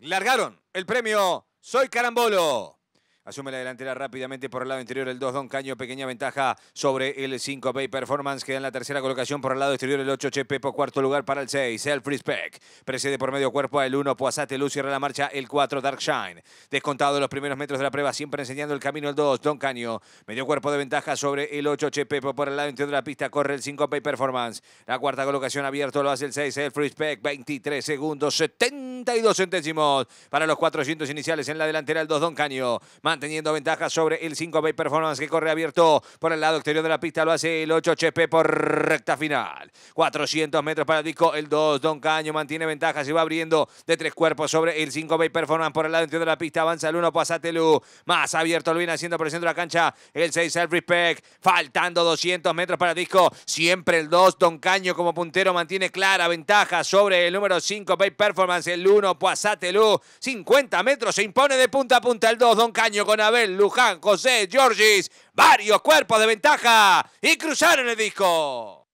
largaron el premio Soy Carambolo. Asume la delantera rápidamente por el lado interior el 2 Don Caño, pequeña ventaja sobre el 5 Bay Performance, queda en la tercera colocación por el lado exterior el 8 Chepepo, cuarto lugar para el 6 Self Respect, precede por medio cuerpo el 1 Poasate Luz, cierra la marcha el 4 Dark Shine, descontado de los primeros metros de la prueba, siempre enseñando el camino el 2 Don Caño, medio cuerpo de ventaja sobre el 8 Chepepo, por el lado interior de la pista corre el 5 Bay Performance, la cuarta colocación abierta lo hace el 6 Self Respect, 23 segundos, 70 32 centésimos para los 400 iniciales en la delantera el 2 Don Caño, manteniendo ventaja sobre el 5 Bay Performance que corre abierto por el lado exterior de la pista, lo hace el 8 Chepe por recta final. 400 metros para Disco, el 2 Don Caño mantiene ventaja, se va abriendo de tres cuerpos sobre el 5 Bay Performance por el lado interior de la pista, avanza el 1 Pasatelu, más abierto lo viene haciendo por el centro de la cancha, el 6 Self Respect, faltando 200 metros para Disco, siempre el 2 Don Caño como puntero mantiene clara ventaja sobre el número 5 Bay Performance, el 1 uno, Poisatelú, 50 metros, se impone de punta a punta el 2, Don Caño con Abel, Luján, José, Giorgis, varios cuerpos de ventaja y cruzaron el disco.